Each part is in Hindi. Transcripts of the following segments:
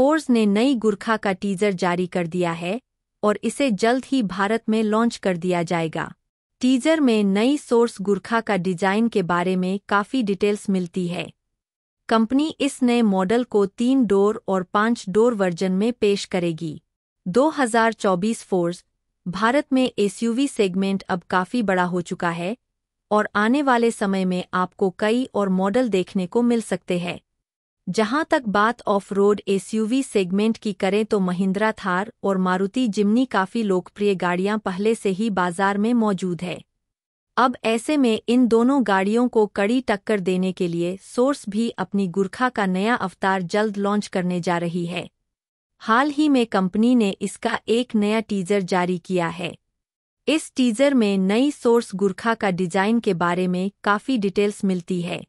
फोर्स ने नई गुरखा का टीजर जारी कर दिया है और इसे जल्द ही भारत में लॉन्च कर दिया जाएगा टीजर में नई सोर्स गुरखा का डिजाइन के बारे में काफ़ी डिटेल्स मिलती है कंपनी इस नए मॉडल को तीन डोर और पांच डोर वर्जन में पेश करेगी 2024 फोर्स भारत में एसयूवी सेगमेंट अब काफ़ी बड़ा हो चुका है और आने वाले समय में आपको कई और मॉडल देखने को मिल सकते हैं जहां तक बात ऑफ रोड एसयूवी सेगमेंट की करें तो महिंद्रा थार और मारुति जिमनी काफ़ी लोकप्रिय गाड़ियां पहले से ही बाजार में मौजूद है अब ऐसे में इन दोनों गाड़ियों को कड़ी टक्कर देने के लिए सोर्स भी अपनी गुरखा का नया अवतार जल्द लॉन्च करने जा रही है हाल ही में कंपनी ने इसका एक नया टीजर जारी किया है इस टीजर में नई सोर्स गुरखा का डिजाइन के बारे में काफ़ी डिटेल्स मिलती है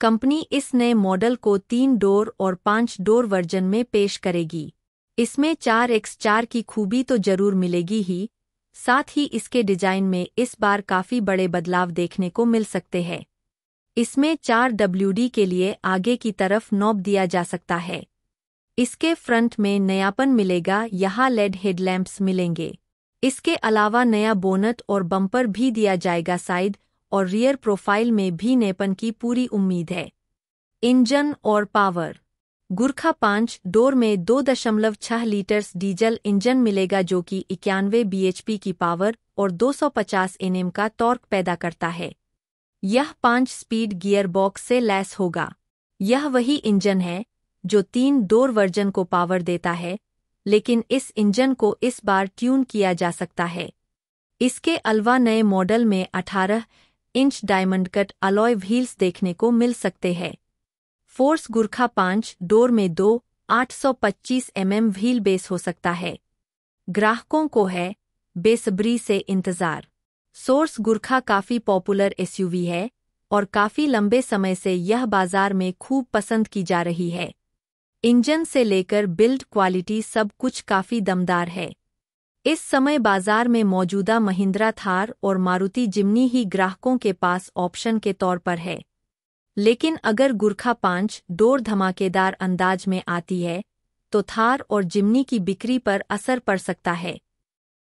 कंपनी इस नए मॉडल को तीन डोर और पांच डोर वर्जन में पेश करेगी इसमें चार एक्स चार की खूबी तो जरूर मिलेगी ही साथ ही इसके डिजाइन में इस बार काफी बड़े बदलाव देखने को मिल सकते हैं इसमें चार डब्ल्यू के लिए आगे की तरफ नौप दिया जा सकता है इसके फ्रंट में नयापन मिलेगा यहाँ लेड हेडलैम्प्स मिलेंगे इसके अलावा नया बोनट और बम्पर भी दिया जाएगा साइड और रियर प्रोफाइल में भी नेपन की पूरी उम्मीद है इंजन और पावर गुरखा पांच डोर में दो दशमलव छह लीटर्स डीजल इंजन मिलेगा जो कि इक्यानवे बीएचपी की पावर और 250 एनएम का टॉर्क पैदा करता है यह पांच स्पीड गियर बॉक्स से लैस होगा यह वही इंजन है जो तीन डोर वर्जन को पावर देता है लेकिन इस इंजन को इस बार ट्यून किया जा सकता है इसके अलावा नए मॉडल में 18 inch diamond cut alloy wheels देखने को मिल सकते हैं फोर्स गुरखा पांच डोर में दो 825 एमएम व्हील बेस हो सकता है ग्राहकों को है बेसब्री से इंतजार सोर्स गुरखा काफ़ी पॉपुलर एसयूवी है और काफ़ी लंबे समय से यह बाजार में खूब पसंद की जा रही है इंजन से लेकर बिल्ड क्वालिटी सब कुछ काफ़ी दमदार है इस समय बाजार में मौजूदा महिंद्रा थार और मारुति जिमनी ही ग्राहकों के पास ऑप्शन के तौर पर है लेकिन अगर गुरखा पांच डोर धमाकेदार अंदाज में आती है तो थार और जिमनी की बिक्री पर असर पड़ सकता है